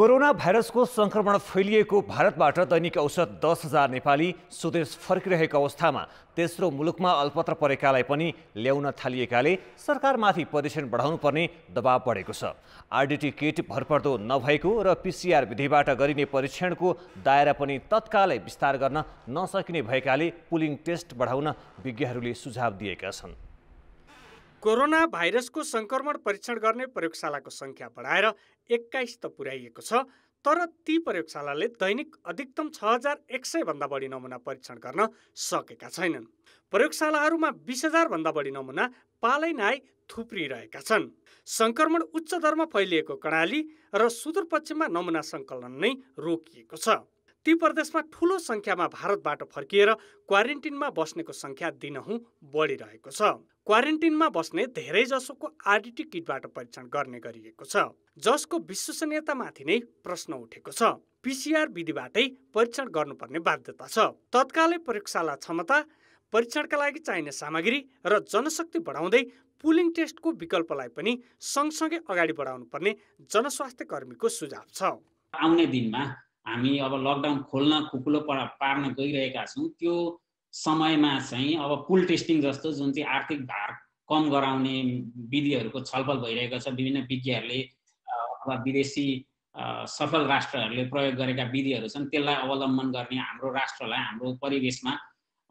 corona भाइरसको सङ्क्रमण फैलिएको भारतबाट दैनिक औसत दस हजार नेपाली स्वदेश फर्किरहेको अवस्थामा तेस्रो मुलुकमा अल्पत्र परेकालाई पनि ल्याउन थालिएकाले सरकारमाथि परीक्षण बढाउनुपर्ने दबाव बढेको छ आरडिटी किट भरपर्दो नभएको र पिसिआर विधिबाट गरिने परीक्षणको दायरा पनि तत्कालै विस्तार गर्न नसकिने भएकाले पुलिङ टेस्ट बढाउन विज्ञहरूले सुझाव दिएका छन् कोरोना भाइरसको सङ्क्रमण परीक्षण गर्ने प्रयोगशालाको सङ्ख्या बढाएर एक्काइस त पुर्याइएको छ तर ती प्रयोगशालाले दैनिक अधिकतम छ हजार एक सय भन्दा बढी नमुना परीक्षण गर्न सकेका छैनन् प्रयोगशालाहरूमा बिस भन्दा बढी नमुना पालै थुप्री थुप्रिरहेका छन् सङ्क्रमण उच्च दरमा फैलिएको कर्णाली र सुदूरपश्चिममा नमुना सङ्कलन नै रोकिएको छ ती प्रदेशमा ठुलो सङ्ख्यामा भारतबाट फर्किएर क्वारेन्टिनमा बस्नेको सङ्ख्या दिनहुँ बढिरहेको छ क्वारेन्टिनमा बस्ने धेरैजसोको आरडिटी किटबाट परीक्षण गर्ने गरिएको छ जसको विश्वसनीयतामाथि नै प्रश्न उठेको छ पिसिआर विधिबाटै परीक्षण गर्नुपर्ने बाध्यता छ तत्कालै प्रयोगशाला क्षमता परीक्षणका लागि चाहिने सामग्री र जनशक्ति बढाउँदै पुलिङ टेस्टको विकल्पलाई पनि सँगसँगै अगाडि बढाउनुपर्ने जनस्वास्थ्य कर्मीको सुझाव छ आउने दिनमा हामी अब लकडाउन खोल्न खुकुलो पा पार्न गइरहेका छौँ त्यो समयमा चाहिँ अब पुल टेस्टिङ जस्तो जुन चाहिँ आर्थिक भार कम गराउने विधिहरूको छलफल भइरहेको छ विभिन्न विज्ञहरूले अथवा विदेशी सफल राष्ट्रहरूले प्रयोग गरेका विधिहरू छन् त्यसलाई अवलम्बन गर्ने हाम्रो राष्ट्रलाई हाम्रो परिवेशमा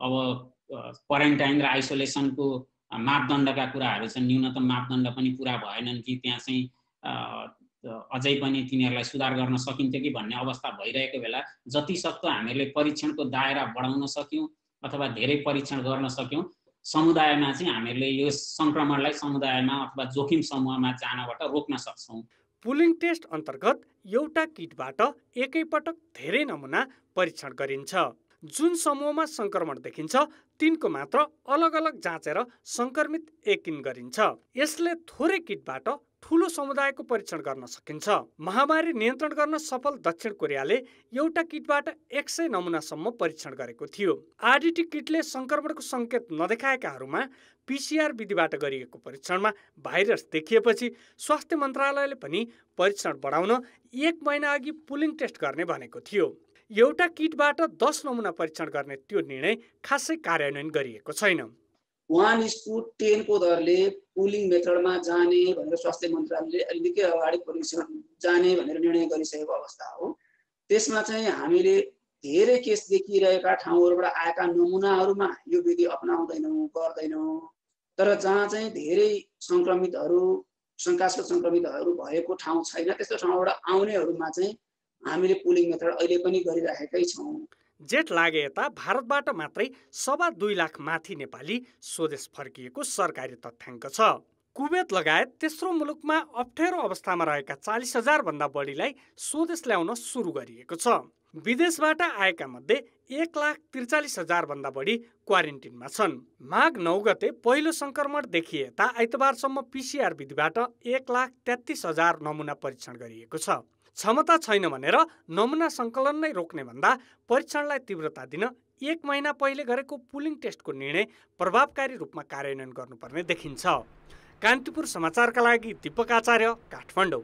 अब क्वारेन्टाइन र आइसोलेसनको मापदण्डका कुराहरू छन् न्यूनतम मापदण्ड पनि पुरा भएनन् कि त्यहाँ चाहिँ अझै पनि तिनीहरूलाई सुधार गर्न सकिन्थ्यो कि भन्ने अवस्था भइरहेको बेला जति सक्दो हामीले परीक्षणको दायरा बढाउन सक्यौँ अथवा धेरै परीक्षण गर्न सक्यौँ समुदायमा चाहिँ हामीहरूले यो सङ्क्रमणलाई समुदायमा अथवा जोखिम समूहमा जानबाट रोक्न सक्छौँ पुलिङ टेस्ट अन्तर्गत एउटा किटबाट एकैपटक धेरै नमुना परीक्षण गरिन्छ जुन समूहमा सङ्क्रमण देखिन्छ तिनको मात्र अलग अलग जाँचेर सङ्क्रमित एकिन गरिन्छ यसले थोरै किटबाट ठुलो समुदायको परीक्षण गर्न सकिन्छ महामारी नियन्त्रण गर्न सफल दक्षिण कोरियाले एउटा किटबाट एक सय नमुनासम्म परीक्षण गरेको थियो आरडिटी किटले सङ्क्रमणको सङ्केत नदेखाएकाहरूमा पिसिआर विधिबाट गरिएको परीक्षणमा भाइरस देखिएपछि स्वास्थ्य मन्त्रालयले पनि परीक्षण बढाउन एक महिना अघि पुलिङ टेस्ट गर्ने भनेको थियो एउटा किटबाट दस नमुना परीक्षण गर्ने त्यो निर्णय खासै कार्यान्वयन गरिएको छैन वान स्कुट टेनको दरले पुलिङ मेथडमा जाने भनेर स्वास्थ्य मन्त्रालयले अलि निकै अगाडि परिसकेको जाने भनेर निर्णय गरिसकेको अवस्था हो त्यसमा चाहिँ हामीले धेरै केस देखिरहेका ठाउँहरूबाट आएका नमुनाहरूमा यो विधि अप्नाउँदैनौँ गर्दैनौँ तर जहाँ चाहिँ धेरै सङ्क्रमितहरू शङ्कास्पद सङ्क्रमितहरू भएको ठाउँ छैन त्यस्तो ठाउँबाट आउनेहरूमा चाहिँ हामीले पुलिङ मेथड अहिले पनि गरिराखेकै छौँ जेठ लागे यता भारतबाट मात्रै सवा दुई लाख माथि नेपाली स्वदेश फर्किएको सरकारी तथ्याङ्क छ कुवेत लगायत तेस्रो मुलुकमा अप्ठ्यारो अवस्थामा रहेका चालिस हजारभन्दा बढीलाई स्वदेश ल्याउन सुरु गरिएको छ विदेशबाट आएका मध्ये एक लाख त्रिचालिस हजारभन्दा बढी क्वारेन्टिनमा छन् माघ नौ गते पहिलो सङ्क्रमण देखिए ता आइतबारसम्म पिसिआर विधिबाट एक लाख तेत्तिस हजार नमुना परीक्षण गरिएको छ क्षमता छैन भनेर नमुना सङ्कलन नै रोक्ने भन्दा परीक्षणलाई तीव्रता दिन एक महिना पहिले गरेको पुलिङ टेस्टको निर्णय प्रभावकारी रूपमा कार्यान्वयन गर्नुपर्ने देखिन्छ कान्तिपुर समाचारका लागि दिपक आचार्य काठमाडौँ